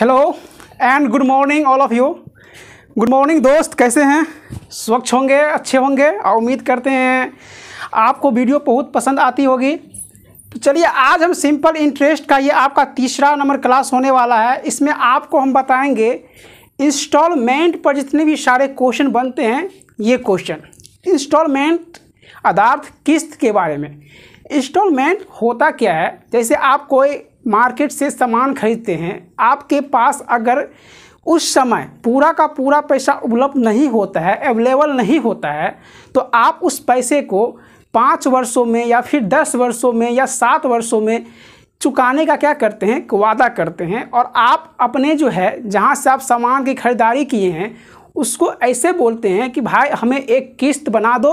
Hello and good morning all of you good morning दोस्त कैसे हैं स्वच्छ होंगे अच्छे होंगे और उम्मीद करते हैं आपको वीडियो बहुत पसंद आती होगी तो चलिए आज हम सिंपल इंटरेस्ट का ये आपका तीसरा नंबर क्लास होने वाला है इसमें आपको हम बताएंगे इंस्टॉलमेंट पर जितने भी सारे क्वेश्चन बनते हैं ये क्वेश्चन इंस्टॉलमेंट अदार्थ किस्त के बारे में इंस्टॉलमेंट होता क्या है जैसे आप कोई मार्केट से सामान खरीदते हैं आपके पास अगर उस समय पूरा का पूरा पैसा उपलब्ध नहीं होता है अवेलेबल नहीं होता है तो आप उस पैसे को पाँच वर्षों में या फिर दस वर्षों में या सात वर्षों में चुकाने का क्या करते हैं वादा करते हैं और आप अपने जो है जहाँ से आप सामान की खरीदारी किए हैं उसको ऐसे बोलते हैं कि भाई हमें एक किस्त बना दो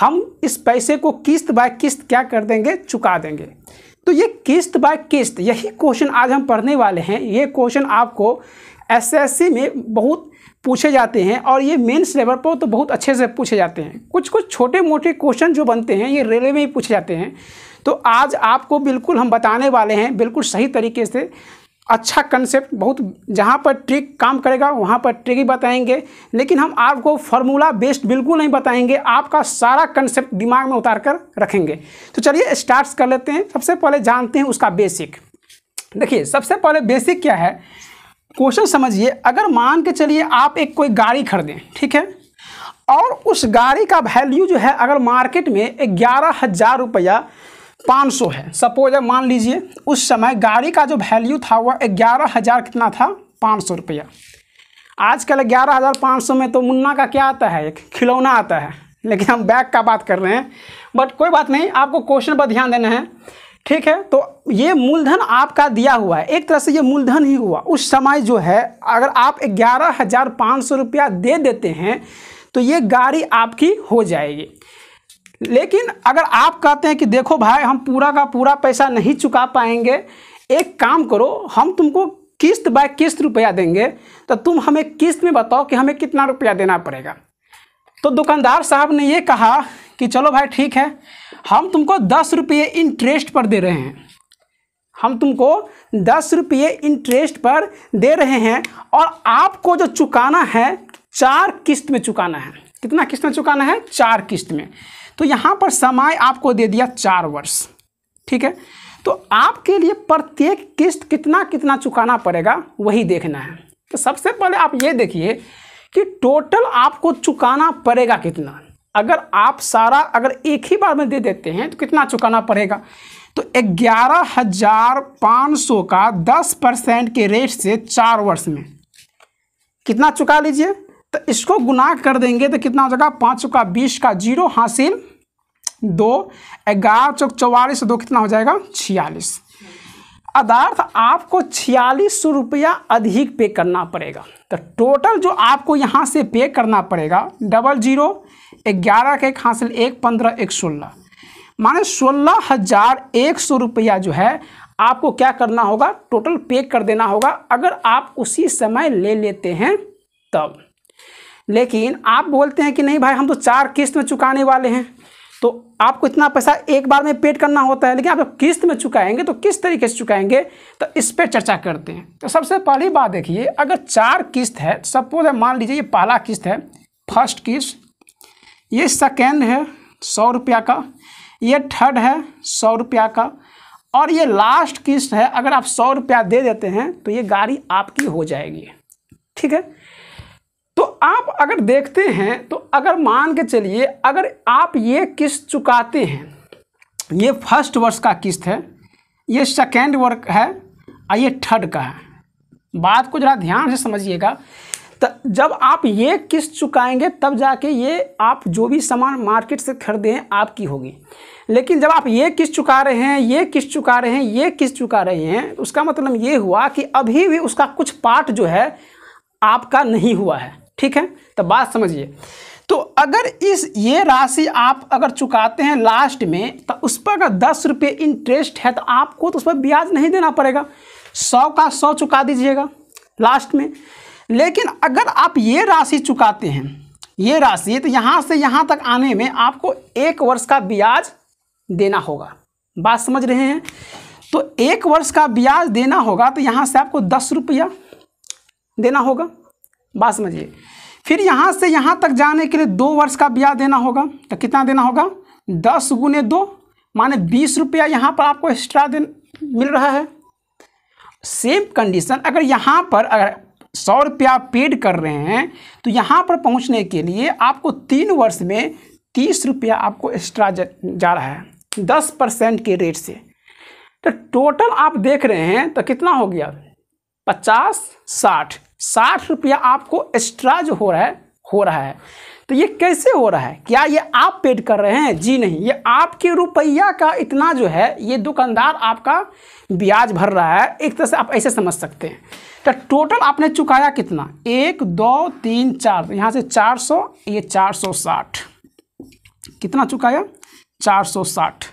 हम इस पैसे को किस्त बाय किस्त क्या कर देंगे चुका देंगे तो ये किस्त बाय किस्त यही क्वेश्चन आज हम पढ़ने वाले हैं ये क्वेश्चन आपको एसएससी में बहुत पूछे जाते हैं और ये मेन लेवल पर तो बहुत अच्छे से पूछे जाते हैं कुछ कुछ छोटे मोटे क्वेश्चन जो बनते हैं ये रेलवे में ही पूछे जाते हैं तो आज आपको बिल्कुल हम बताने वाले हैं बिल्कुल सही तरीके से अच्छा कंसेप्ट बहुत जहाँ पर ट्रिक काम करेगा वहाँ पर ट्रिक ही बताएंगे लेकिन हम आपको फॉर्मूला बेस्ड बिल्कुल नहीं बताएंगे आपका सारा कंसेप्ट दिमाग में उतार कर रखेंगे तो चलिए स्टार्ट कर लेते हैं सबसे पहले जानते हैं उसका बेसिक देखिए सबसे पहले बेसिक क्या है क्वेश्चन समझिए अगर मान के चलिए आप एक कोई गाड़ी खरीदें ठीक है और उस गाड़ी का वैल्यू जो है अगर मार्केट में ग्यारह हज़ार रुपया 500 है सपोज मान लीजिए उस समय गाड़ी का जो वैल्यू था वह ग्यारह हज़ार कितना था पाँच सौ रुपया आजकल ग्यारह हज़ार पाँच सौ में तो मुन्ना का क्या आता है एक खिलौना आता है लेकिन हम बैग का बात कर रहे हैं बट कोई बात नहीं आपको क्वेश्चन पर ध्यान देना है ठीक है तो ये मूलधन आपका दिया हुआ है एक तरह से ये मूलधन ही हुआ उस समय जो है अगर आप ग्यारह हज़ार पाँच सौ रुपया दे देते हैं तो ये गाड़ी आपकी हो जाएगी लेकिन अगर आप कहते हैं कि देखो भाई हम पूरा का पूरा पैसा नहीं चुका पाएंगे एक काम करो हम तुमको किस्त बाय किस्त रुपया देंगे तो तुम हमें किस्त में बताओ कि हमें कितना रुपया देना पड़ेगा तो दुकानदार साहब ने ये कहा कि चलो भाई ठीक है हम तुमको दस रुपये इंटरेस्ट पर दे रहे हैं हम तुमको दस रुपये इंटरेस्ट पर दे रहे हैं और आपको जो चुकाना है चार किस्त में चुकाना है कितना किस्त में चुकाना है चार किस्त में तो यहाँ पर समय आपको दे दिया चार वर्ष ठीक है तो आपके लिए प्रत्येक किस्त कितना कितना चुकाना पड़ेगा वही देखना है तो सबसे पहले आप ये देखिए कि टोटल आपको चुकाना पड़ेगा कितना अगर आप सारा अगर एक ही बार में दे देते हैं तो कितना चुकाना पड़ेगा तो ग्यारह हजार पाँच सौ का दस परसेंट के रेट से चार वर्ष में कितना चुका लीजिए तो इसको गुना कर देंगे तो कितना हो जाएगा पाँच का बीस का जीरो हासिल दो ग्यारह चौक चौवालीस दो कितना हो जाएगा छियालीस अदार्थ आपको छियालीस सौ रुपया अधिक पे करना पड़ेगा तो टोटल जो आपको यहाँ से पे करना पड़ेगा डबल जीरो ग्यारह का एक हासिल एक पंद्रह एक सोलह माने सोलह हज़ार एक सौ रुपया जो है आपको क्या करना होगा टोटल पे कर देना होगा अगर आप उसी समय ले लेते हैं तब लेकिन आप बोलते हैं कि नहीं भाई हम तो चार किस्त में चुकाने वाले हैं तो आपको इतना पैसा एक बार में पेड करना होता है लेकिन आप जब किस्त में चुकाएंगे तो किस तरीके से चुकाएंगे तो इस पर चर्चा करते हैं तो सबसे पहली बात देखिए अगर चार किस्त है सपोज है मान लीजिए ये पहला किस्त है फर्स्ट किस्त ये सेकेंड है सौ रुपया का ये थर्ड है सौ रुपया का और ये लास्ट किस्त है अगर आप सौ रुपया दे देते हैं तो ये गाड़ी आपकी हो जाएगी ठीक है तो आप अगर देखते हैं तो अगर मान के चलिए अगर आप ये किस्त चुकाते हैं ये फर्स्ट वर्ष का किस्त है ये सेकेंड वर्क है और ये थर्ड का है बात को ज़रा ध्यान से समझिएगा तो जब आप ये किस्त चुकाएंगे तब जाके ये आप जो भी सामान मार्केट से खरीदे हैं आपकी होगी लेकिन जब आप ये किस्त चुका रहे हैं ये किस्त चुका रहे हैं ये किस्त चुका रहे हैं तो उसका मतलब ये हुआ कि अभी भी उसका कुछ पार्ट जो है आपका नहीं हुआ है ठीक है तो बात समझिए तो अगर इस ये राशि आप अगर चुकाते हैं लास्ट में तो उस पर अगर दस रुपये इंटरेस्ट है तो आपको तो उस पर ब्याज नहीं देना पड़ेगा सौ का सौ चुका दीजिएगा लास्ट में लेकिन अगर आप ये राशि चुकाते हैं ये राशि तो यहाँ से यहाँ तक आने में आपको एक वर्ष का ब्याज देना होगा बात समझ रहे हैं तो एक वर्ष का ब्याज देना होगा तो यहाँ से आपको दस रुपया देना होगा बात समझिए फिर यहाँ से यहाँ तक जाने के लिए दो वर्ष का ब्याज देना होगा तो कितना देना होगा दस गुने दो माने बीस रुपया यहाँ पर आपको एक्स्ट्रा दे मिल रहा है सेम कंडीशन अगर यहाँ पर अगर सौ रुपया पेड कर रहे हैं तो यहाँ पर पहुँचने के लिए आपको तीन वर्ष में तीस रुपया आपको एक्स्ट्रा जा रहा है दस परसेंट के रेट से तो टोटल आप देख रहे हैं तो कितना हो गया पचास साठ साठ रुपया आपको एक्स्ट्रा जो हो रहा है हो रहा है तो ये कैसे हो रहा है क्या ये आप पेड कर रहे हैं जी नहीं ये आपके रुपया का इतना जो है ये दुकानदार आपका ब्याज भर रहा है एक तरह से आप ऐसे समझ सकते हैं तो टोटल आपने चुकाया कितना एक दो तीन चार यहाँ से चार सौ ये चार सौ साठ कितना चुकाया चार सौ साठ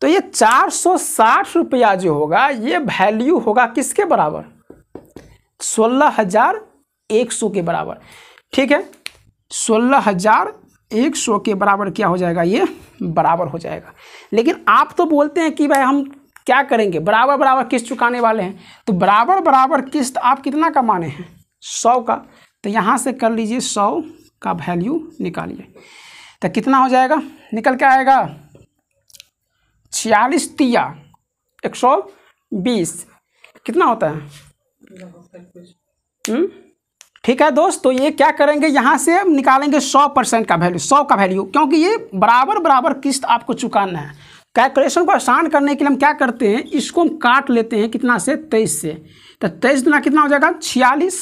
तो ये चार सौ साठ रुपया जो होगा ये वैल्यू होगा किसके बराबर सोलह हजार एक सौ के बराबर ठीक है सोलह हजार एक सौ के बराबर क्या हो जाएगा ये बराबर हो जाएगा लेकिन आप तो बोलते हैं कि भाई हम क्या करेंगे बराबर बराबर किस्त चुकाने वाले हैं तो बराबर बराबर किस्त आप कितना का माने हैं सौ का तो यहाँ से कर लीजिए सौ का वैल्यू निकालिए तो कितना हो जाएगा निकल के आएगा छियालीस तिया एक सौ बीस कितना होता है हम्म? ठीक है दोस्त तो ये क्या करेंगे यहाँ से हम निकालेंगे सौ परसेंट का वैल्यू सौ का वैल्यू क्योंकि ये बराबर बराबर किस्त आपको चुकाना है कैलकुलेशन को आसान करने के लिए हम क्या करते हैं इसको हम काट लेते हैं कितना से तेईस से तो तेईस दुना कितना हो जाएगा छियालीस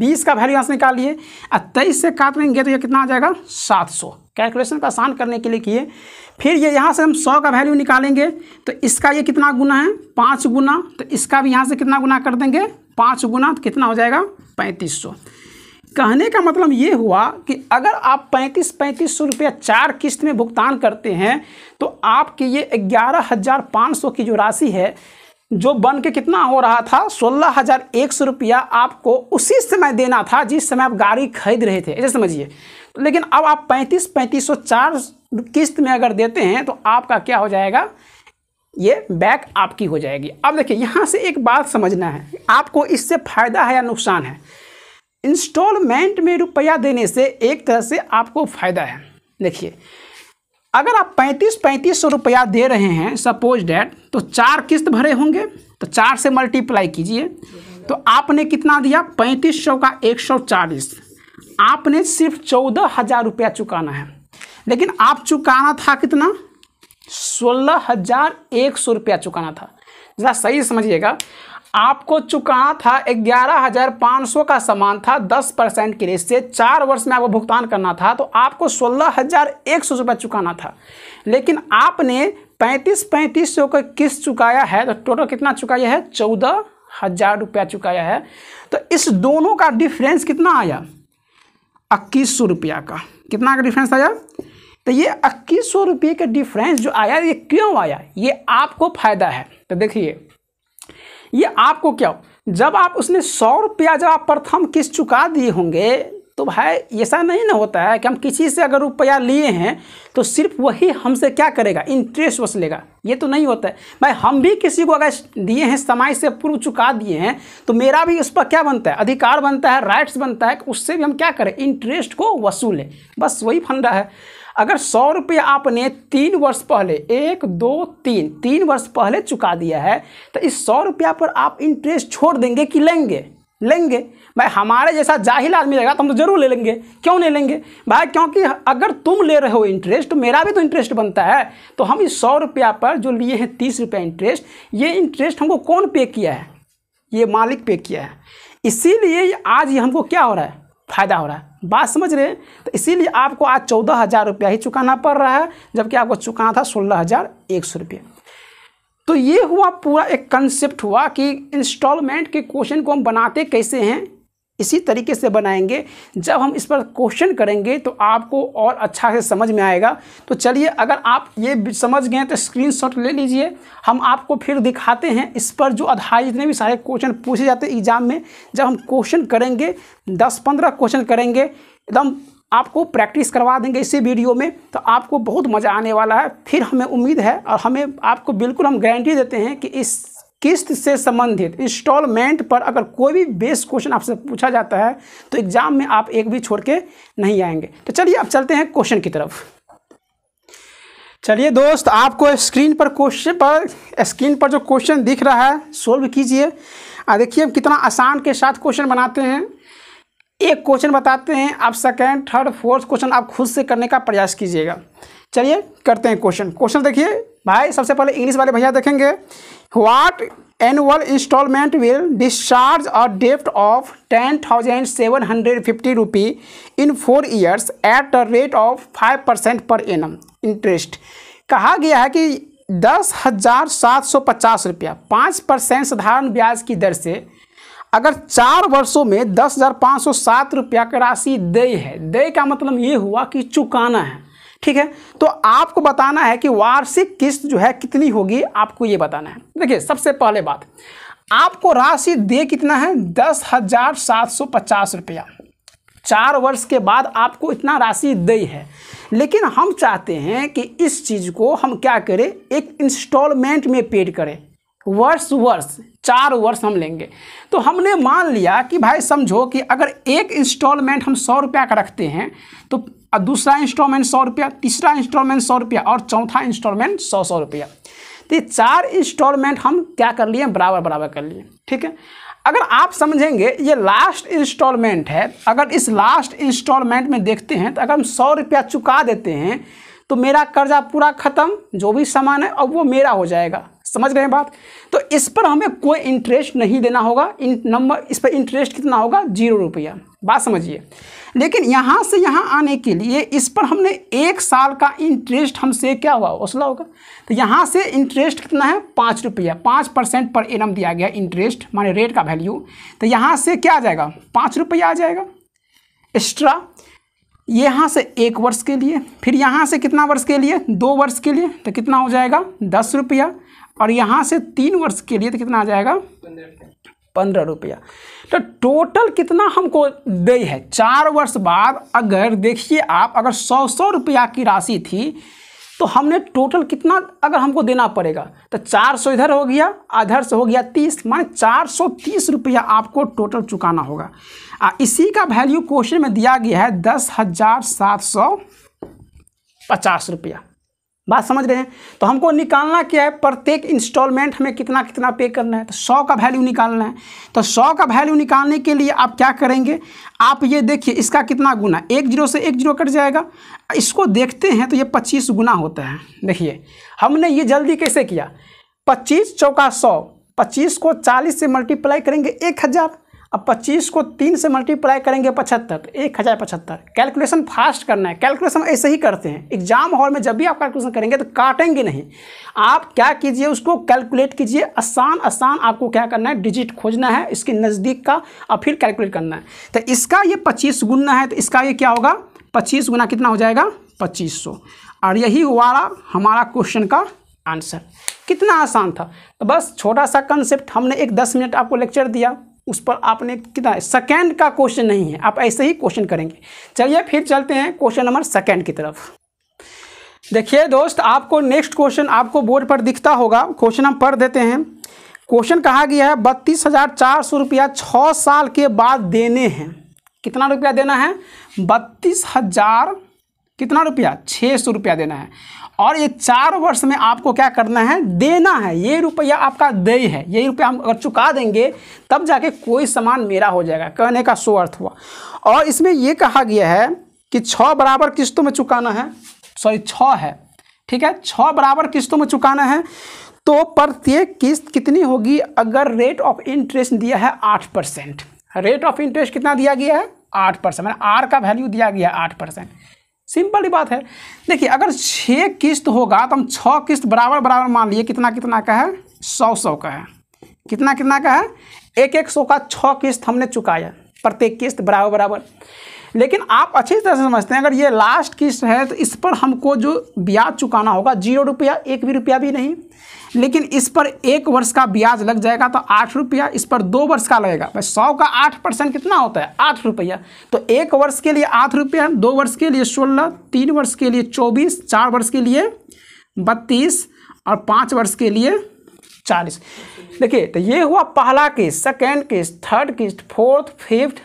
बीस का वैल्यू यहाँ से निकालिए और तेईस से काट लेंगे तो ये कितना आ जाएगा सात सौ कैलकुलेशन को आसान करने के लिए किए फिर ये यहाँ से हम सौ का वैल्यू निकालेंगे तो इसका ये कितना गुना है पाँच गुना तो इसका भी यहाँ से कितना गुना कर देंगे पाँच गुना तो कितना हो जाएगा पैंतीस सौ कहने का मतलब ये हुआ कि अगर आप पैंतीस पैंतीस सौ रुपया चार किस्त में भुगतान करते हैं तो आपकी ये ग्यारह हज़ार पाँच सौ की जो राशि है जो बन के कितना हो रहा था सोलह हज़ार एक सौ रुपया आपको उसी समय देना था जिस समय आप गाड़ी खरीद रहे थे ऐसे समझिए तो लेकिन अब आप पैंतीस पैंतीस सौ चार किस्त में अगर देते हैं तो आपका क्या हो जाएगा ये बैक आपकी हो जाएगी अब देखिए यहाँ से एक बात समझना है आपको इससे फ़ायदा है या नुकसान है इंस्टॉलमेंट में रुपया देने से एक तरह से आपको फ़ायदा है देखिए अगर आप पैंतीस पैंतीस सौ रुपया दे रहे हैं सपोज डैट तो चार किस्त भरे होंगे तो चार से मल्टीप्लाई कीजिए तो आपने कितना दिया पैंतीस सौ का एक सौ चालीस आपने सिर्फ चौदह हज़ार रुपया चुकाना है लेकिन आप चुकाना था कितना सोलह हजार एक सौ रुपया चुकाना था ज़रा सही समझिएगा आपको चुकाना था ग्यारह हजार पाँच सौ का सामान था दस परसेंट के लिए से चार वर्ष में आपको भुगतान करना था तो आपको सोलह हजार एक सौ रुपया चुकाना था लेकिन आपने पैंतीस पैंतीस सौ का किस्त चुकाया है तो टोटल कितना चुकाया है चौदह हजार रुपया चुकाया है तो इस दोनों का डिफरेंस कितना आया इक्कीस सौ रुपया का कितना का डिफरेंस आया तो ये इक्कीस सौ रुपये का डिफरेंस जो आया ये क्यों आया ये आपको फायदा है तो देखिए ये आपको क्या जब आप उसने सौ रुपया जब आप प्रथम किस्त चुका दिए होंगे तो भाई ऐसा नहीं ना होता है कि हम किसी से अगर रुपया लिए हैं तो सिर्फ वही हमसे क्या करेगा इंटरेस्ट वसूल लेगा ये तो नहीं होता है भाई हम भी किसी को अगर दिए हैं समय से पूर्व चुका दिए हैं तो मेरा भी उस पर क्या बनता है अधिकार बनता है राइट्स बनता है उससे भी हम क्या करें इंटरेस्ट को वसूलें बस वही फंडा है अगर सौ रुपये आपने तीन वर्ष पहले एक दो तीन तीन वर्ष पहले चुका दिया है तो इस सौ रुपया पर आप इंटरेस्ट छोड़ देंगे कि लेंगे लेंगे भाई हमारे जैसा जाहिल आदमी रहेगा तो हम तो जरूर ले लेंगे क्यों नहीं लेंगे भाई क्योंकि अगर तुम ले रहे हो इंटरेस्ट मेरा भी तो इंटरेस्ट बनता है तो हम इस सौ रुपया पर जो लिए हैं तीस रुपया इंटरेस्ट ये इंटरेस्ट हमको कौन पे किया है ये मालिक पे किया है इसीलिए आज ये हमको क्या हो रहा है फ़ायदा हो रहा है बात समझ रहे हैं तो इसीलिए आपको आज चौदह हज़ार रुपया ही चुकाना पड़ रहा है जबकि आपको चुकाना था सोलह हज़ार एक सौ रुपये तो ये हुआ पूरा एक कंसेप्ट हुआ कि इंस्टॉलमेंट के क्वेश्चन को हम बनाते कैसे हैं इसी तरीके से बनाएंगे जब हम इस पर क्वेश्चन करेंगे तो आपको और अच्छा से समझ में आएगा तो चलिए अगर आप ये समझ गए तो स्क्रीनशॉट ले लीजिए हम आपको फिर दिखाते हैं इस पर जो आधार जितने भी सारे क्वेश्चन पूछे जाते हैं एग्जाम में जब हम क्वेश्चन करेंगे दस पंद्रह क्वेश्चन करेंगे एकदम आपको प्रैक्टिस करवा देंगे इसी वीडियो में तो आपको बहुत मज़ा आने वाला है फिर हमें उम्मीद है और हमें आपको बिल्कुल हम गारंटी देते हैं कि इस किस्त से संबंधित इंस्टॉलमेंट पर अगर कोई भी बेस क्वेश्चन आपसे पूछा जाता है तो एग्जाम में आप एक भी छोड़ के नहीं आएंगे तो चलिए अब चलते हैं क्वेश्चन की तरफ चलिए दोस्त आपको स्क्रीन पर क्वेश्चन पर स्क्रीन पर जो क्वेश्चन दिख रहा है सोल्व कीजिए देखिए हम कितना आसान के साथ क्वेश्चन बनाते हैं एक क्वेश्चन बताते हैं आप सेकेंड थर्ड फोर्थ क्वेश्चन आप खुद से करने का प्रयास कीजिएगा चलिए करते हैं क्वेश्चन क्वेश्चन देखिए भाई सबसे पहले इंग्लिश वाले भैया देखेंगे what annual instalment will discharge a डेफ्ट of ten thousand seven hundred fifty rupee in four years at the rate of five percent per an interest कहा गया है कि दस हज़ार सात सौ पचास रुपया पाँच परसेंट साधारण ब्याज की दर से अगर चार वर्षों में दस हज़ार पाँच सौ सात रुपया का राशि दे है दे का मतलब ये हुआ कि चुकाना है ठीक है तो आपको बताना है कि वार्षिक किस्त जो है कितनी होगी आपको ये बताना है देखिए सबसे पहले बात आपको राशि दे कितना है दस हजार सात सौ पचास रुपया चार वर्ष के बाद आपको इतना राशि दी है लेकिन हम चाहते हैं कि इस चीज़ को हम क्या करें एक इंस्टॉलमेंट में पेड करें वर्ष वर्ष चार वर्ष हम लेंगे तो हमने मान लिया कि भाई समझो कि अगर एक इंस्टॉलमेंट हम सौ रुपया का रखते हैं तो और दूसरा इंस्टॉलमेंट सौ रुपया तीसरा इंस्टॉलमेंट सौ रुपया और चौथा इंस्टॉलमेंट सौ सौ रुपया तो ये चार इंस्टॉलमेंट हम क्या कर लिए बराबर बराबर कर लिए ठीक है अगर आप समझेंगे ये लास्ट इंस्टॉलमेंट है अगर इस लास्ट इंस्टॉलमेंट में देखते हैं तो अगर हम सौ रुपया चुका देते हैं तो मेरा कर्जा पूरा ख़त्म जो भी सामान है अब वो मेरा हो जाएगा समझ रहे हैं बात तो इस पर हमें कोई इंटरेस्ट नहीं देना होगा इन नंबर इस पर इंटरेस्ट कितना होगा जीरो रुपया बात समझिए लेकिन यहाँ से यहाँ आने के लिए इस पर हमने एक साल का इंटरेस्ट हमसे क्या हुआ वसूला होगा तो यहाँ से इंटरेस्ट कितना है पाँच रुपया पाँच परसेंट पर एनम दिया गया इंटरेस्ट माने रेट का वैल्यू तो यहाँ से क्या आ जाएगा पाँच रुपया आ जाएगा एक्स्ट्रा यहाँ से एक वर्ष के लिए फिर यहाँ से कितना वर्ष के लिए दो वर्ष के लिए तो कितना हो जाएगा दस रुपया और यहाँ से तीन वर्ष के लिए तो कितना आ जाएगा पंद्रह रुपया तो टोटल कितना हमको दे है चार वर्ष बाद अगर देखिए आप अगर सौ सौ रुपया की राशि थी तो हमने टोटल कितना अगर हमको देना पड़ेगा तो चार सौ इधर हो गया आधर से हो गया तीस माने चार सौ तीस रुपया आपको टोटल चुकाना होगा आ, इसी का वैल्यू क्वेश्चन में दिया गया है दस हज़ार सात सौ पचास रुपया बात समझ रहे हैं तो हमको निकालना क्या है प्रत्येक इंस्टॉलमेंट हमें कितना कितना पे करना है तो सौ का वैल्यू निकालना है तो सौ का वैल्यू निकालने के लिए आप क्या करेंगे आप ये देखिए इसका कितना गुना एक जीरो से एक जीरो कट जाएगा इसको देखते हैं तो ये पच्चीस गुना होता है देखिए हमने ये जल्दी कैसे किया पच्चीस चौका सौ पच्चीस को चालीस से मल्टीप्लाई करेंगे एक हज़ार अब 25 को तीन से मल्टीप्लाई करेंगे पचहत्तर तो एक हज़ार पचहत्तर कैलकुलेशन फास्ट करना है कैलकुलेशन ऐसे ही करते हैं एग्जाम हॉल में जब भी आप कैलकुलेशन करेंगे तो काटेंगे नहीं आप क्या कीजिए उसको कैलकुलेट कीजिए आसान आसान आपको क्या करना है डिजिट खोजना है इसके नज़दीक का और फिर कैलकुलेट करना है तो इसका ये पच्चीस गुना है तो इसका ये क्या होगा पच्चीस गुना कितना हो जाएगा पच्चीस सौ और यही वाला हमारा क्वेश्चन का आंसर कितना आसान था तो बस छोटा सा कंसेप्ट हमने एक दस मिनट आपको लेक्चर दिया उस पर आपने कितना सेकेंड का क्वेश्चन नहीं है आप ऐसे ही क्वेश्चन करेंगे चलिए फिर चलते हैं क्वेश्चन नंबर सेकेंड की तरफ देखिए दोस्त आपको नेक्स्ट क्वेश्चन आपको बोर्ड पर दिखता होगा क्वेश्चन हम पढ़ देते हैं क्वेश्चन कहा गया है बत्तीस हज़ार चार सौ रुपया छः साल के बाद देने हैं कितना रुपया देना है बत्तीस हज़ार कितना रुपया छः सौ रुपया देना है और ये चार वर्ष में आपको क्या करना है देना है ये रुपया आपका देय है ये रुपया हम अगर चुका देंगे तब जाके कोई सामान मेरा हो जाएगा कहने का सो अर्थ हुआ और इसमें ये कहा गया है कि छः बराबर किस्तों में चुकाना है सॉरी छः है ठीक है छः बराबर किस्तों में चुकाना है तो प्रत्येक किस्त कितनी होगी अगर रेट ऑफ इंटरेस्ट दिया है आठ परसेंट रेट ऑफ इंटरेस्ट कितना दिया गया है आठ परसेंट मैंने आर का वैल्यू दिया गया है आठ परसेंट सिंपल ही बात है देखिए अगर छः किस्त होगा तो हम छः किस्त बराबर बराबर मान लिए कितना कितना का है सौ सौ का है कितना कितना का है एक एक सौ का छः किस्त हमने चुकाया प्रत्येक किस्त बराबर बराबर लेकिन आप अच्छी तरह से समझते हैं अगर ये लास्ट किस्त है तो इस पर हमको जो ब्याज चुकाना होगा जीरो रुपया एक भी रुपया भी नहीं लेकिन इस पर एक वर्ष का ब्याज लग जाएगा तो आठ रुपया इस पर दो वर्ष का लगेगा भाई सौ का आठ परसेंट कितना होता है आठ रुपया तो एक वर्ष के लिए आठ रुपया दो वर्ष के लिए सोलह तीन वर्ष के लिए चौबीस चार वर्ष के लिए बत्तीस और पाँच वर्ष के लिए चालीस देखिए तो ये हुआ पहला किस्त सेकेंड किस्त थर्ड किस्त फोर्थ फिफ्थ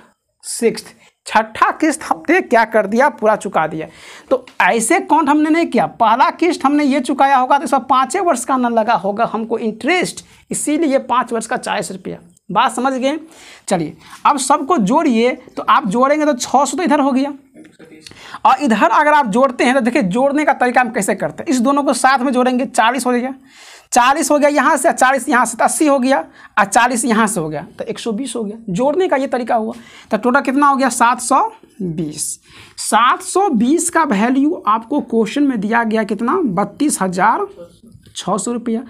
सिक्स्थ छठा किस्त हमने क्या कर दिया पूरा चुका दिया तो ऐसे कौन हमने नहीं किया पहला किस्त हमने ये चुकाया होगा तो इसका पाँचें वर्ष का न लगा होगा हमको इंटरेस्ट इसीलिए पाँच वर्ष का चालीस रुपया बात समझ गए चलिए अब सबको जोड़िए तो आप जोड़ेंगे तो छः सौ तो इधर हो गया और इधर अगर आप जोड़ते हैं तो देखिए जोड़ने का तरीका हम कैसे करते हैं इस दोनों को साथ में जोड़ेंगे चालीस हो जाएगा चालीस हो गया यहाँ से चालीस यहाँ से अस्सी हो गया और चालीस यहाँ से हो गया तो एक सौ बीस हो गया जोड़ने का ये तरीका हुआ तो टोटल कितना हो गया सात सौ बीस सात सौ बीस का वैल्यू आपको क्वेश्चन में दिया गया कितना बत्तीस हज़ार छः सौ रुपया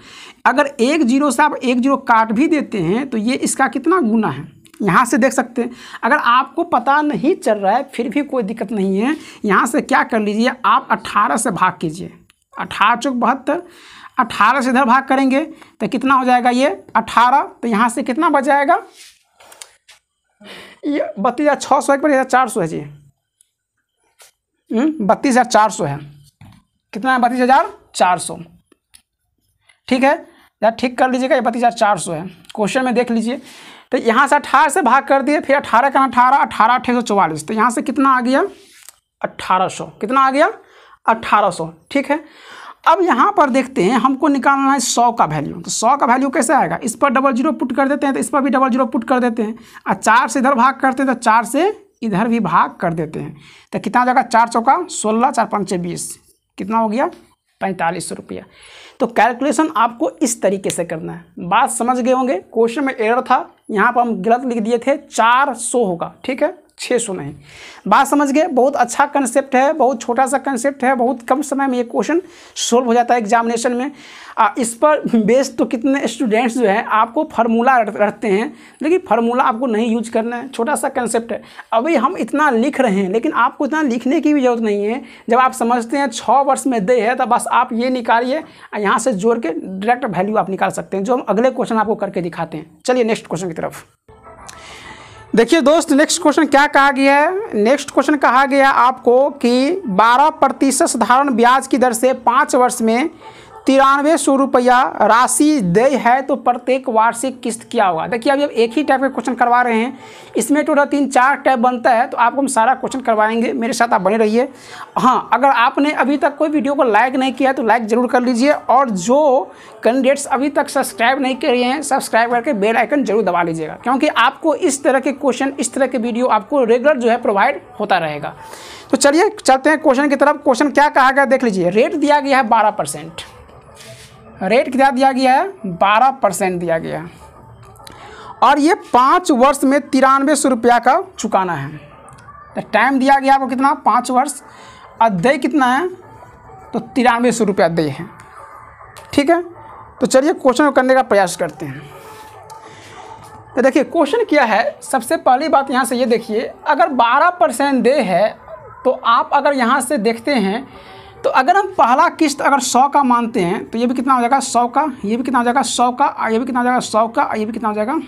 अगर एक जीरो से आप एक जीरो काट भी देते हैं तो ये इसका कितना गुना है यहाँ से देख सकते हैं अगर आपको पता नहीं चल रहा है फिर भी कोई दिक्कत नहीं है यहाँ से क्या कर लीजिए आप अट्ठारह से भाग कीजिए अठारह चौक बहत्तर अठारह से इधर भाग करेंगे तो कितना हो जाएगा ये अठारह तो यहाँ से कितना बच जाएगा ये बत्तीस हज़ार छः सौ एक पर चार सौ है जी हम्म, बत्तीस हज़ार चार सौ है कितना है बत्तीस हज़ार चार सौ ठीक है यार ठीक कर लीजिएगा ये बत्तीस हज़ार चार सौ है क्वेश्चन में देख लीजिए तो यहाँ से अठारह से भाग कर दिए फिर अठारह का अठारह अठारह अठे सौ चौवालीस तो यहाँ से कितना आ गया अट्ठारह सौ कितना आ गया अट्ठारह सौ ठीक है अब यहाँ पर देखते हैं हमको निकालना है सौ का वैल्यू तो सौ का वैल्यू कैसे आएगा इस पर डबल जीरो पुट कर देते हैं तो इस पर भी डबल जीरो पुट कर देते हैं और चार से इधर भाग करते हैं तो चार से इधर भी भाग कर देते हैं तो कितना हो जाएगा चार चौका सोलह चार पाँच बीस कितना हो गया पैंतालीस रुपया तो कैलकुलेशन आपको इस तरीके से करना है बात समझ गए होंगे क्वेश्चन में एरर था यहाँ पर हम गलत लिख दिए थे चार सौ होगा ठीक है छः सौ नहीं बात समझ गए बहुत अच्छा कंसेप्ट है बहुत छोटा सा कंसेप्ट है बहुत कम समय में ये क्वेश्चन सोल्व हो जाता है एग्जामिनेशन में आ, इस पर बेस्ड तो कितने स्टूडेंट्स जो है आपको फार्मूला रखते हैं लेकिन फार्मूला आपको नहीं यूज करना है छोटा सा कंसेप्ट है अभी हम इतना लिख रहे हैं लेकिन आपको इतना लिखने की भी ज़रूरत नहीं है जब आप समझते हैं छः वर्ष में दे है तो बस आप ये निकालिए यहाँ से जोड़ के डायरेक्ट वैल्यू आप निकाल सकते हैं जो हम अगले क्वेश्चन आपको करके दिखाते हैं चलिए नेक्स्ट क्वेश्चन की तरफ देखिए दोस्त नेक्स्ट क्वेश्चन क्या कहा गया है नेक्स्ट क्वेश्चन कहा गया आपको कि 12 प्रतिशत साधारण ब्याज की दर से पाँच वर्ष में तिरानवे सौ रुपया राशि दे है तो प्रत्येक वार्षिक किस्त क्या होगा देखिए अभी एक ही टाइप के क्वेश्चन करवा रहे हैं इसमें टोटल तीन चार टाइप बनता है तो आपको हम सारा क्वेश्चन करवाएंगे मेरे साथ आप बने रहिए हाँ अगर आपने अभी तक कोई वीडियो को लाइक नहीं किया तो लाइक ज़रूर कर लीजिए और जो कैंडिडेट्स अभी तक सब्सक्राइब नहीं कर रहे हैं सब्सक्राइब करके बेल आइकन जरूर दबा लीजिएगा क्योंकि आपको इस तरह के क्वेश्चन इस तरह के वीडियो आपको रेगुलर जो है प्रोवाइड होता रहेगा तो चलिए चलते हैं क्वेश्चन की तरफ क्वेश्चन क्या कहा गया देख लीजिए रेट दिया गया है बारह परसेंट रेट कितना दिया गया है बारह परसेंट दिया गया है और ये पाँच वर्ष में तिरानवे सौ रुपया का चुकाना है तो टाइम दिया गया आपको कितना पाँच वर्ष और दे कितना है तो तिरानवे सौ रुपया दे है ठीक है तो चलिए क्वेश्चन करने का प्रयास करते हैं तो देखिए क्वेश्चन क्या है सबसे पहली बात यहाँ से ये देखिए अगर 12 परसेंट दे है तो आप अगर यहाँ से देखते हैं तो अगर हम पहला किस्त अगर सौ का मानते हैं तो ये भी कितना हो जाएगा सौ का ये भी कितना हो जाएगा सौ का और ये भी कितना हो जाएगा सौ का और ये भी कितना हो जाएगा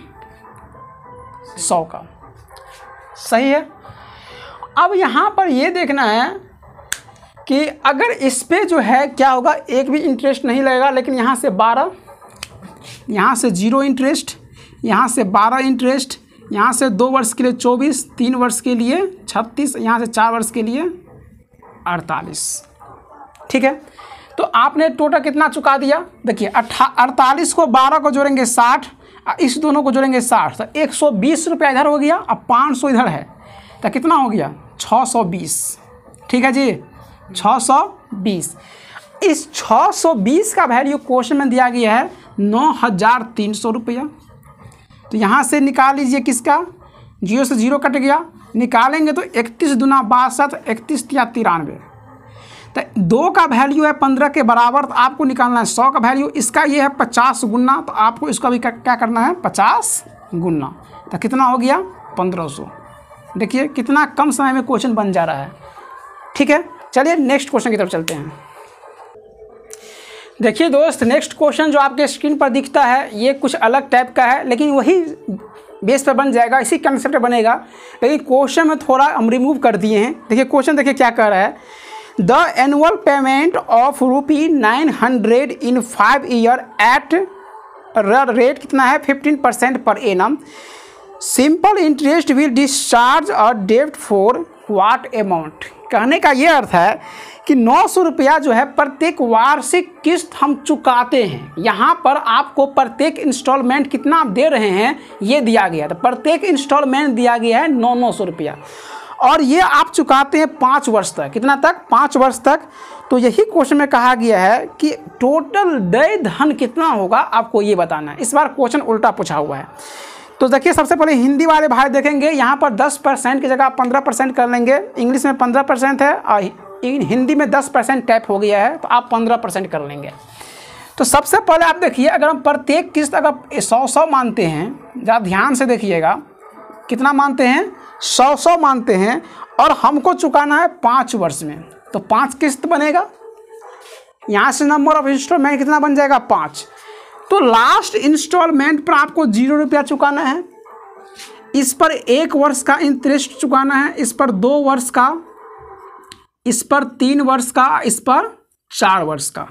सौ का सही है अब यहाँ पर ये देखना है कि अगर इस पर जो है क्या होगा एक भी इंटरेस्ट नहीं लगेगा लेकिन यहाँ से बारह यहाँ से जीरो इंटरेस्ट यहाँ से बारह इंटरेस्ट यहाँ से दो वर्ष के लिए चौबीस तीन वर्ष के लिए छत्तीस यहाँ से चार वर्ष के लिए अड़तालीस ठीक है तो आपने टोटल कितना चुका दिया देखिए अट्ठा अड़तालीस को बारह को जोड़ेंगे साठ इस दोनों को जोड़ेंगे साठ तो एक सौ बीस रुपया इधर हो गया और पाँच सौ इधर है तो कितना हो गया छः सौ बीस ठीक है जी छः सौ बीस इस छः सौ बीस का वैल्यू क्वेश्चन में दिया गया है नौ हज़ार तीन सौ रुपया तो यहाँ से निकाल लीजिए किसका जीरो से जीरो कट गया निकालेंगे तो इकतीस दुना बासठ इकतीस या तिरानवे तो दो का वैल्यू है पंद्रह के बराबर तो आपको निकालना है सौ का वैल्यू इसका ये है पचास गुना तो आपको इसका भी क्या करना है पचास गुना तो कितना हो गया पंद्रह सौ देखिए कितना कम समय में क्वेश्चन बन जा रहा है ठीक है चलिए नेक्स्ट क्वेश्चन की तरफ चलते हैं देखिए दोस्त नेक्स्ट क्वेश्चन जो आपके स्क्रीन पर दिखता है ये कुछ अलग टाइप का है लेकिन वही बेस पर बन जाएगा इसी कंसेप्ट बनेगा लेकिन क्वेश्चन में थोड़ा हम रिमूव कर दिए हैं देखिए क्वेश्चन देखिए क्या कह रहा है the annual payment of rupee nine hundred in five year at rate कितना है fifteen percent per annum simple interest will discharge और डेप्ट फॉर वाट अमाउंट कहने का ये अर्थ है कि नौ सौ रुपया जो है प्रत्येक वार्षिक किस्त हम चुकाते हैं यहाँ पर आपको प्रत्येक इंस्टॉलमेंट कितना आप दे रहे हैं ये दिया गया तो प्रत्येक इंस्टॉलमेंट दिया गया है नौ नौ सौ रुपया और ये आप चुकाते हैं पाँच वर्ष तक कितना तक पाँच वर्ष तक तो यही क्वेश्चन में कहा गया है कि टोटल दय धन कितना होगा आपको ये बताना है इस बार क्वेश्चन उल्टा पूछा हुआ है तो देखिए सबसे पहले हिंदी वाले भाई देखेंगे यहाँ पर दस परसेंट की जगह पंद्रह परसेंट कर लेंगे इंग्लिश में पंद्रह परसेंट है और हिंदी में दस परसेंट टाइप हो गया है तो आप पंद्रह परसेंट कर लेंगे तो सबसे पहले आप देखिए अगर हम प्रत्येक किस्त अगर सौ सौ मानते हैं ज़रा ध्यान से देखिएगा कितना मानते हैं सौ सौ मानते हैं और हमको चुकाना है पाँच वर्ष में तो पाँच किस्त बनेगा यहाँ से नंबर ऑफ इंस्टॉलमेंट कितना बन जाएगा पाँच तो लास्ट इंस्टॉलमेंट पर आपको जीरो रुपया चुकाना है इस पर एक वर्ष का इंटरेस्ट चुकाना है इस पर दो वर्ष का इस पर तीन वर्ष का इस पर चार वर्ष का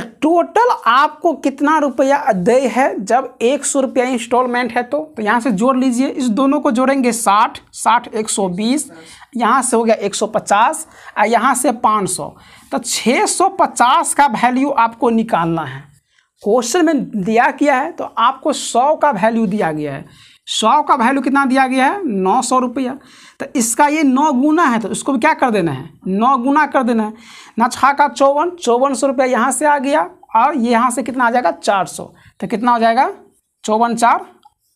टोटल आपको कितना रुपया देय है जब एक सौ रुपया इंस्टॉलमेंट है तो तो यहाँ से जोड़ लीजिए इस दोनों को जोड़ेंगे साठ साठ एक सौ बीस यहाँ से हो गया एक सौ पचास और यहाँ से पाँच सौ तो छः सौ पचास का वैल्यू आपको निकालना है क्वेश्चन में दिया किया है तो आपको सौ का वैल्यू दिया गया है सौ का वैल्यू कितना दिया गया है नौ सौ रुपया तो इसका ये नौ गुना है तो इसको भी क्या कर देना है नौ गुना कर देना है ना छा का चौवन चौवन सौ रुपया यहाँ से आ गया और यहाँ से कितना आ जाएगा चार सौ तो कितना हो जाएगा चौवन चार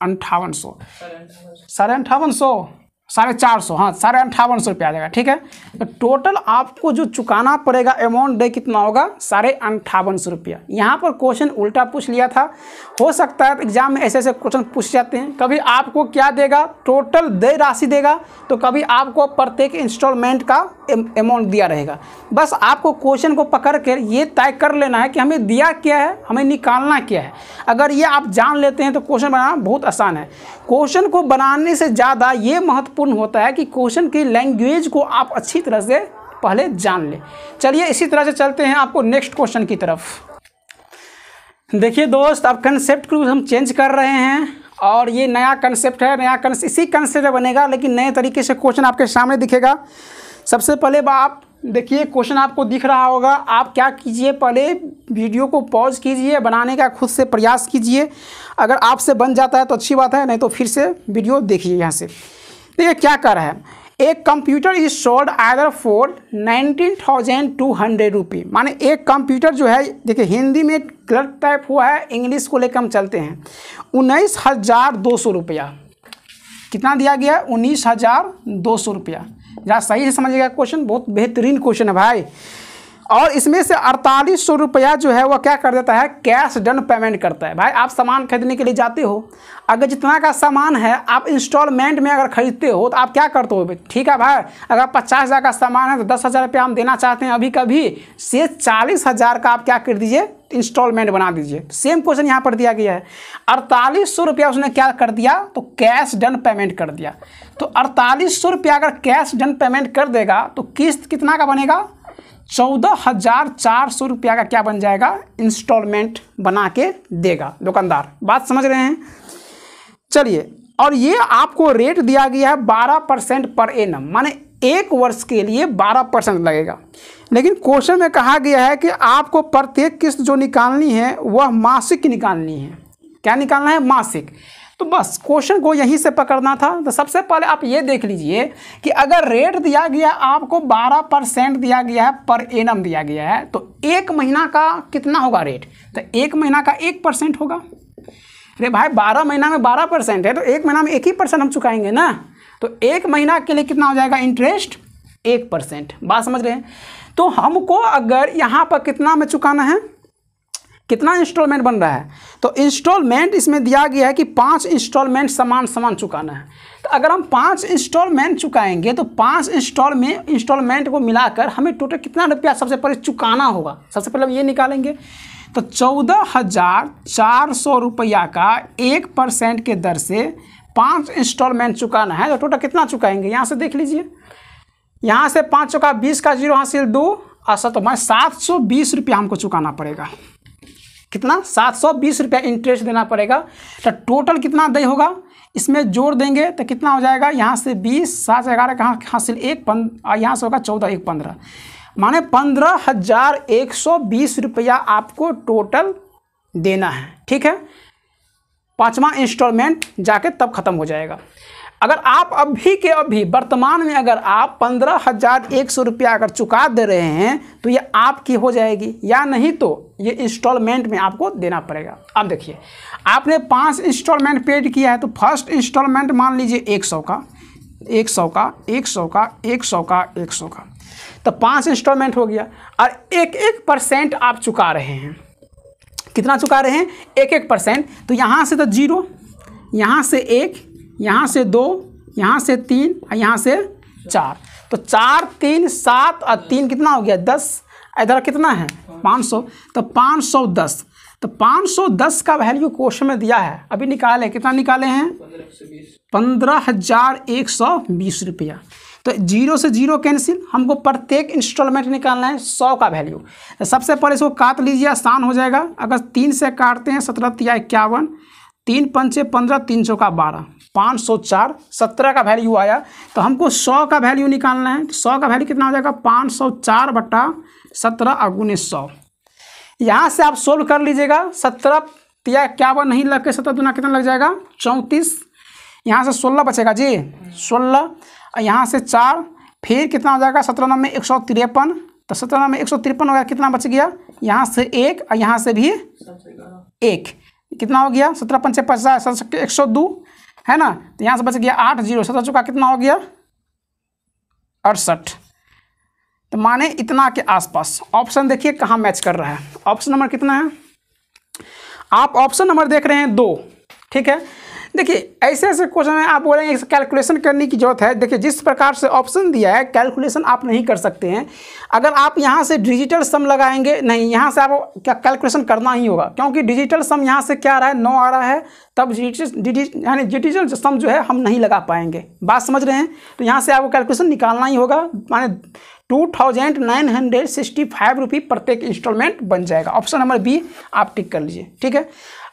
अंठावन सौ साढ़े अंठावन सौ साढ़े चार सौ हाँ साढ़े अंठावन सौ रुपया आ जाएगा ठीक है तो टोटल आपको जो चुकाना पड़ेगा अमाउंट डे कितना होगा साढ़े अंठावन सौ रुपया यहाँ पर क्वेश्चन उल्टा पूछ लिया था हो सकता है एग्जाम में ऐसे ऐसे क्वेश्चन पूछ जाते हैं कभी आपको क्या देगा टोटल दे राशि देगा तो कभी आपको प्रत्येक इंस्टॉलमेंट का अमाउंट दिया रहेगा बस आपको क्वेश्चन को पकड़ कर ये तय कर लेना है कि हमें दिया क्या है हमें निकालना क्या है अगर ये आप जान लेते हैं तो क्वेश्चन बनाना बहुत आसान है क्वेश्चन को बनाने से ज़्यादा ये महत्व महत्वपूर्ण होता है कि क्वेश्चन की लैंग्वेज को आप अच्छी तरह से पहले जान लें चलिए इसी तरह से चलते हैं आपको नेक्स्ट क्वेश्चन की तरफ देखिए दोस्त अब कंसेप्ट को हम चेंज कर रहे हैं और ये नया कंसेप्ट है नया कंसेप्ट इसी कंसेप्ट बनेगा लेकिन नए तरीके से क्वेश्चन आपके सामने दिखेगा सबसे पहले आप देखिए क्वेश्चन आपको दिख रहा होगा आप क्या कीजिए पहले वीडियो को पॉज कीजिए बनाने का खुद से प्रयास कीजिए अगर आपसे बन जाता है तो अच्छी बात है नहीं तो फिर से वीडियो देखिए यहाँ से तो ये क्या कर रहा है एक computer is sold other for nineteen thousand two hundred rupee माने एक कंप्यूटर जो है देखिए हिंदी में गलत टाइप हुआ है इंग्लिश को लेकर हम चलते हैं उन्नीस हज़ार दो सौ रुपया कितना दिया गया उन्नीस हज़ार दो सौ रुपया जरा सही से समझिएगा क्वेश्चन बहुत बेहतरीन क्वेश्चन है भाई और इसमें से अड़तालीस सौ रुपया जो है वह क्या कर देता है कैश डन पेमेंट करता है भाई आप सामान खरीदने के लिए जाते हो अगर जितना का सामान है आप इंस्टॉलमेंट में अगर खरीदते हो तो आप क्या करते हो ठीक है भाई अगर पचास हज़ार का सामान है तो दस हज़ार रुपया हम देना चाहते हैं अभी कभी से चालीस हज़ार का आप क्या कर दीजिए इंस्टॉलमेंट बना दीजिए सेम क्वेश्चन यहाँ पर दिया गया है अड़तालीस सौ रुपया उसने क्या कर दिया तो कैश डन पेमेंट कर दिया तो अड़तालीस सौ रुपया अगर कैश डन पेमेंट कर देगा तो किस्त कितना का बनेगा चौदह हजार चार सौ रुपया का क्या बन जाएगा इंस्टॉलमेंट बना के देगा दुकानदार बात समझ रहे हैं चलिए और ये आपको रेट दिया गया है बारह परसेंट पर एम माने एक वर्ष के लिए बारह परसेंट लगेगा लेकिन क्वेश्चन में कहा गया है कि आपको प्रत्येक किस्त जो निकालनी है वह मासिक निकालनी है क्या निकालना है मासिक तो बस क्वेश्चन को यहीं से पकड़ना था तो सबसे पहले आप ये देख लीजिए कि अगर रेट दिया गया आपको 12 परसेंट दिया गया है पर एनम दिया गया है तो एक महीना का कितना होगा रेट तो एक महीना का एक परसेंट होगा अरे भाई बारह महीना में बारह परसेंट है तो एक महीना में एक ही परसेंट हम चुकाएंगे ना तो एक महीना के लिए कितना हो जाएगा इंटरेस्ट एक परसेंट बात समझ रहे हैं तो हमको अगर यहाँ पर कितना में चुकाना है कितना इंस्टॉलमेंट बन रहा है तो इंस्टॉलमेंट इसमें दिया गया है कि पांच इंस्टॉलमेंट समान समान चुकाना है तो अगर हम पांच इंस्टॉलमेंट चुकाएंगे तो पांच इंस्टॉल में इंस्टॉलमेंट को मिलाकर हमें टोटल कितना रुपया सबसे पहले चुकाना होगा सबसे पहले हम ये निकालेंगे तो चौदह हज़ार चार सौ रुपया का एक परसेंट के दर से पाँच इंस्टॉलमेंट चुकाना है तो टोटल कितना चुकाएंगे यहाँ से देख लीजिए यहाँ से पाँच चौका बीस का जीरो हासिल दो और तो मैं सात सौ बीस रुपया हमको चुकाना पड़ेगा कितना सात सौ बीस रुपया इंटरेस्ट देना पड़ेगा तो टोटल कितना दे होगा इसमें जोड़ देंगे तो कितना हो जाएगा यहाँ से बीस सात से ग्यारह कहाँ हासिल एक पन यहाँ से होगा चौदह एक पंद्रह माने पंद्रह हज़ार एक सौ बीस रुपया आपको टोटल देना है ठीक है पाँचवा इंस्टॉलमेंट जाके तब ख़त्म हो जाएगा अगर आप अभी के अभी वर्तमान में अगर आप पंद्रह हज़ार एक सौ रुपया अगर चुका दे रहे हैं तो ये आपकी हो जाएगी या नहीं तो ये इंस्टॉलमेंट में आपको देना पड़ेगा अब देखिए आपने पांच इंस्टॉलमेंट पेड किया है तो फर्स्ट इंस्टॉलमेंट मान लीजिए एक सौ का एक सौ का एक सौ का एक सौ का एक सौ का तो पांच इंस्टॉलमेंट हो गया और एक एक परसेंट आप चुका रहे हैं कितना चुका रहे हैं एक एक परसेंट तो यहाँ से तो जीरो यहाँ से एक यहाँ से दो यहाँ से तीन और यहाँ से चार तो चार तीन सात और तीन कितना हो गया दस इधर कितना है पाँच सौ तो पाँच सौ दस तो पाँच सौ दस का वैल्यू क्वेश्चन में दिया है अभी निकाले कितना निकाले हैं पंद्रह हजार एक सौ बीस रुपया तो जीरो से जीरो कैंसिल हमको प्रत्येक इंस्टॉलमेंट निकालना है सौ का वैल्यू तो सबसे पहले इसको काट लीजिए आसान हो जाएगा अगर तीन से काटते हैं सत्रह तिया इक्यावन तीन पंचे पंद्रह तीन सौ का बारह पाँच सौ चार सत्रह का वैल्यू आया तो हमको सौ का वैल्यू निकालना है तो सौ का वैल्यू कितना हो जाएगा पाँच सौ चार बटा सत्रह अगुने सौ यहाँ से आप सोल्व कर लीजिएगा सत्रह या इक्यावन नहीं लग के सत्रह दुना कितना लग जाएगा चौंतीस यहाँ से सोलह बचेगा जी सोलह यहाँ से चार फिर कितना हो जाएगा सत्रह नंबर एक सौ तिरपन तो सत्रह नंबर एक सौ तिरपन हो गया कितना बच गया यहाँ से एक और यहाँ से भी एक कितना हो गया सत्रह पंचे पचास सत्रह एक सौ दो है ना तो यहाँ से बच गया आठ जीरो सत्रह चौका कितना हो गया अड़सठ तो माने इतना के आसपास ऑप्शन देखिए कहाँ मैच कर रहा है ऑप्शन नंबर कितना है आप ऑप्शन नंबर देख रहे हैं दो ठीक है देखिए ऐसे ऐसे क्वेश्चन है आप बोलेंगे कैलकुलेशन करने की जरूरत है देखिए जिस प्रकार से ऑप्शन दिया है कैलकुलेशन आप नहीं कर सकते हैं अगर आप यहाँ से डिजिटल सम लगाएंगे नहीं यहाँ से आप क्या कैलकुलेशन करना ही होगा क्योंकि डिजिटल सम यहाँ से क्या आ रहा है नौ आ रहा है तब डिजिटल यानी डिजिटल सम जो है हम नहीं लगा पाएंगे बात समझ रहे हैं तो यहाँ से आपको कैलकुलेशन निकालना ही होगा मानी two thousand nine hundred sixty five rupee प्रत्येक इंस्टॉलमेंट बन जाएगा ऑप्शन नंबर बी आप टिक कर लीजिए ठीक है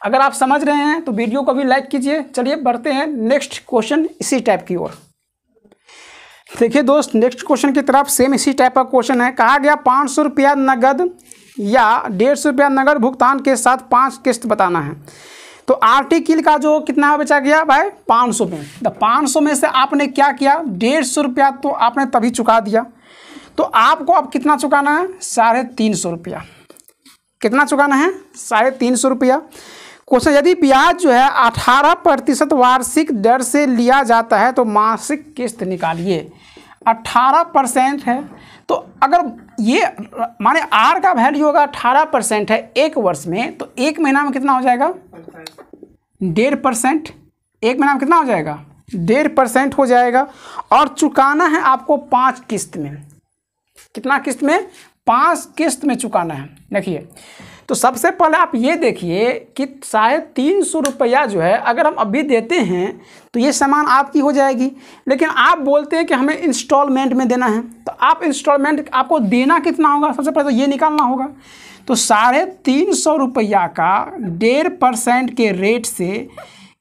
अगर आप समझ रहे हैं तो वीडियो को भी लाइक कीजिए चलिए बढ़ते हैं नेक्स्ट क्वेश्चन इसी टाइप की ओर देखिए दोस्त नेक्स्ट क्वेश्चन की तरफ सेम इसी टाइप का क्वेश्चन है कहा गया पाँच सौ रुपया नगद या डेढ़ सौ रुपया नगद भुगतान के साथ पाँच किस्त बताना है तो आर्टिकल का जो कितना बचा गया भाई पाँच सौ में तो पाँच सौ में से आपने क्या किया डेढ़ सौ रुपया तो आपने तभी चुका दिया तो आपको अब आप कितना चुकाना है साढ़े तीन सौ रुपया कितना चुकाना है साढ़े तीन सौ रुपया क्वेश्चन यदि ब्याज जो है अठारह प्रतिशत वार्षिक दर से लिया जाता है तो मासिक किस्त निकालिए अट्ठारह परसेंट है तो अगर ये माने आर का वैल्यू होगा अठारह परसेंट है एक वर्ष में तो एक महीना में कितना हो जाएगा डेढ़ परसेंट एक महीना में कितना हो जाएगा डेढ़ परसेंट हो जाएगा और चुकाना है आपको पाँच किस्त में कितना किस्त में पांच किस्त में चुकाना है देखिए तो सबसे पहले आप ये देखिए कि साढ़े तीन सौ रुपया जो है अगर हम अभी देते हैं तो ये सामान आपकी हो जाएगी लेकिन आप बोलते हैं कि हमें इंस्टॉलमेंट में देना है तो आप इंस्टॉलमेंट आपको देना कितना होगा सबसे पहले तो ये निकालना होगा तो साढ़े तीन सौ रुपया का डेढ़ परसेंट के रेट से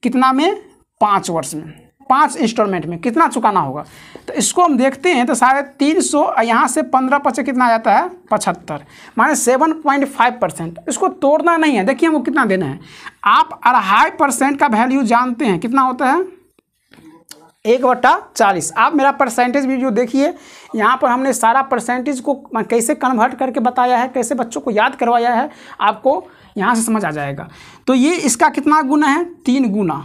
कितना में पाँच वर्ष में पाँच इंस्टॉलमेंट में कितना चुकाना होगा तो इसको हम देखते हैं तो साढ़े तीन सौ यहाँ से पंद्रह पचे कितना आ जाता है पचहत्तर माने सेवन पॉइंट फाइव परसेंट इसको तोड़ना नहीं है देखिए हमको कितना देना है आप अढ़ाई परसेंट का वैल्यू जानते हैं कितना होता है एक बट्टा चालीस आप मेरा परसेंटेज वीडियो देखिए यहाँ पर हमने सारा परसेंटेज को कैसे कन्वर्ट करके बताया है कैसे बच्चों को याद करवाया है आपको यहाँ से समझ आ जाएगा तो ये इसका कितना गुना है तीन गुना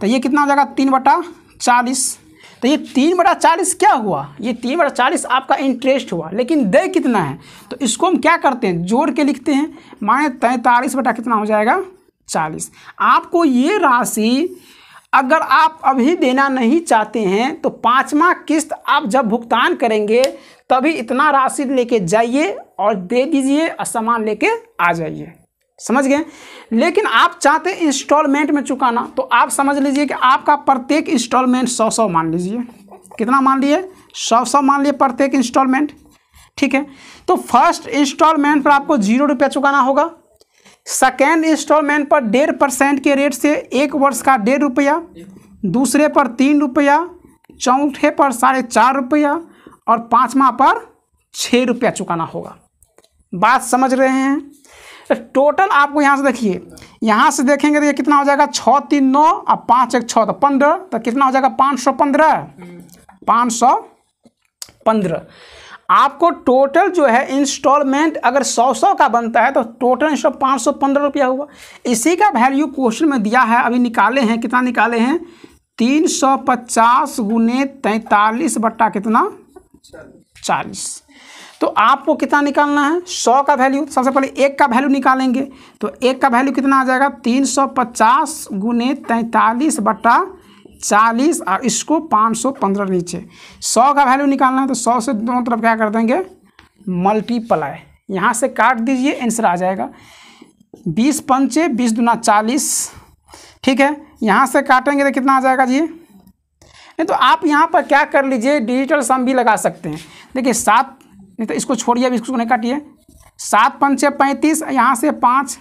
तो ये कितना हो जाएगा तीन बटा चालीस तो ये तीन बटा चालीस क्या हुआ ये तीन बटा चालीस आपका इंटरेस्ट हुआ लेकिन दे कितना है तो इसको हम क्या करते हैं जोड़ के लिखते हैं माने तैंतालीस बटा कितना हो जाएगा चालीस आपको ये राशि अगर आप अभी देना नहीं चाहते हैं तो पाँचवा किस्त आप जब भुगतान करेंगे तभी इतना राशि लेके जाइए और दे दीजिए और सामान लेके आ जाइए समझ गए लेकिन आप चाहते हैं इंस्टॉलमेंट में चुकाना तो आप समझ लीजिए कि आपका प्रत्येक इंस्टॉलमेंट सौ सौ मान लीजिए कितना मान लिए सौ सौ मान लिए प्रत्येक इंस्टॉलमेंट ठीक है तो फर्स्ट इंस्टॉलमेंट पर आपको जीरो रुपया चुकाना होगा सेकेंड इंस्टॉलमेंट पर डेढ़ परसेंट के रेट से एक वर्ष का डेढ़ रुपया दूसरे पर तीन रुपया चौथे पर साढ़े चार रुपया और पाँचवा पर छः रुपया चुकाना होगा बात समझ रहे हैं टोटल आपको यहाँ से देखिए यहाँ से देखेंगे तो ये कितना हो जाएगा छः तीन नौ और पाँच एक छः तो पंद्रह तो कितना हो जाएगा पाँच सौ पंद्रह पाँच सौ पंद्रह आपको टोटल जो है इंस्टॉलमेंट अगर सौ सौ का बनता है तो टोटल इंस्टॉल पाँच सौ पंद्रह रुपया हुआ इसी का वैल्यू क्वेश्चन में दिया है अभी निकाले हैं कितना निकाले हैं तीन सौ पचास गुने तैंतालीस बट्टा कितना चालीस तो आपको कितना निकालना है सौ का वैल्यू सबसे पहले एक का वैल्यू निकालेंगे तो एक का वैल्यू कितना आ जाएगा तीन सौ पचास गुने तैंतालीस बटा चालीस और इसको पाँच सौ पंद्रह नीचे सौ का वैल्यू निकालना है तो सौ से दोनों तरफ क्या कर देंगे मल्टीप्लाई यहाँ से काट दीजिए आंसर आ जाएगा बीस पंचे बीस दुना चालीस ठीक है यहाँ से काटेंगे तो कितना आ जाएगा जी नहीं तो आप यहाँ पर क्या कर लीजिए डिजिटल सम भी लगा सकते हैं देखिए सात नहीं तो इसको छोड़िए अभी इसको नहीं काटिए सात पंचे पैंतीस यहाँ से पाँच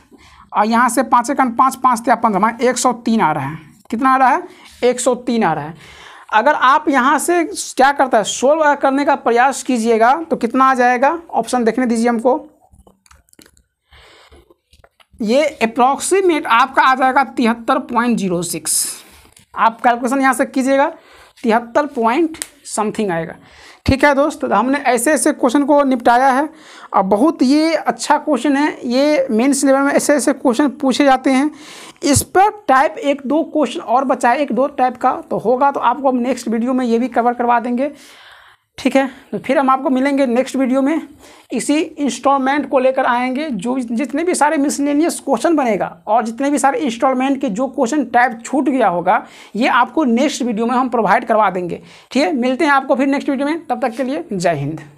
और यहाँ से पाँच एक पाँच पाँच थे पंद्रह हमारे एक सौ तीन आ रहा है कितना आ रहा है एक सौ तीन आ रहा है अगर आप यहाँ से क्या करता है सोल्व करने का प्रयास कीजिएगा तो कितना आ जाएगा ऑप्शन देखने दीजिए हमको ये अप्रॉक्सीमेट आपका आ जाएगा तिहत्तर पॉइंट जीरो सिक्स आप कैलकुलेशन यहाँ से कीजिएगा तिहत्तर पॉइंट समथिंग आएगा ठीक है दोस्त हमने ऐसे ऐसे क्वेश्चन को निपटाया है और बहुत ये अच्छा क्वेश्चन है ये मेन सिलेबस में ऐसे ऐसे क्वेश्चन पूछे जाते हैं इस पर टाइप एक दो क्वेश्चन और बचाए एक दो टाइप का तो होगा तो आपको हम नेक्स्ट वीडियो में ये भी कवर करवा देंगे ठीक है फिर हम आपको मिलेंगे नेक्स्ट वीडियो में इसी इंस्टॉलमेंट को लेकर आएंगे जो जितने भी सारे मिसलेनियस क्वेश्चन बनेगा और जितने भी सारे इंस्टॉलमेंट के जो क्वेश्चन टाइप छूट गया होगा ये आपको नेक्स्ट वीडियो में हम प्रोवाइड करवा देंगे ठीक है मिलते हैं आपको फिर नेक्स्ट वीडियो में तब तक के लिए जय हिंद